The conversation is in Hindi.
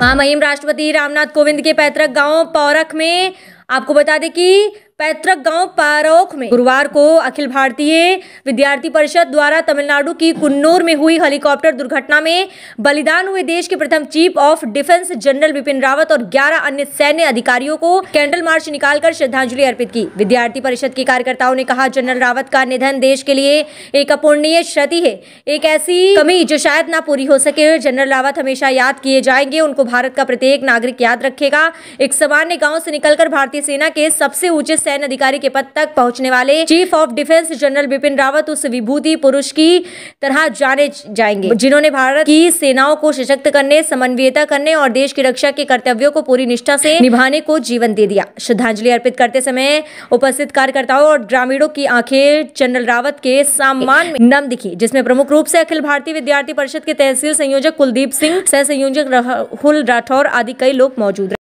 हाँ, महामहिम राष्ट्रपति रामनाथ कोविंद के पैतृक गांव पौरख में आपको बता दें कि पैतृक गांव पारोख में गुरुवार को अखिल भारतीय विद्यार्थी परिषद द्वारा तमिलनाडु की कुन्नूर में हुई हेलीकॉप्टर दुर्घटना में बलिदान हुए देश के प्रथम chief of defence general Bipin Rawat और 11 अन्य सैन्य अधिकारियों को कैंडल मार्च निकालकर श्रद्धांजलि अर्पित की विद्यार्थी परिषद के कार्यकर्ताओं ने कहा जनरल रावत का निधन देश के लिए एक अपूर्णीय क्षति है एक ऐसी कमी जो शायद ना पूरी हो सके जनरल रावत हमेशा याद किए जाएंगे उनको भारत का प्रत्येक नागरिक याद रखेगा एक सामान्य गाँव से निकलकर भारतीय की सेना के सबसे ऊंचे सैन्य अधिकारी के पद तक पहुंचने वाले chief of defence general Bipin Rawat उस विभूति पुरुष की तरह जाने जाएंगे जिन्होंने भारत की सेनाओं को सशक्त करने समन्वयता करने और देश की रक्षा के कर्तव्यों को पूरी निष्ठा से निभाने को जीवन दे दिया श्रद्धांजलि अर्पित करते समय उपस्थित कार्यकर्ताओं और ग्रामीणों की आंखें जनरल रावत के सम्मान में नम दिखी जिसमें प्रमुख रूप से अखिल भारतीय विद्यार्थी परिषद के तहसील संयोजक कुलदीप सिंह सह संयोजक राहुल राठौर आदि कई लोग मौजूद रहे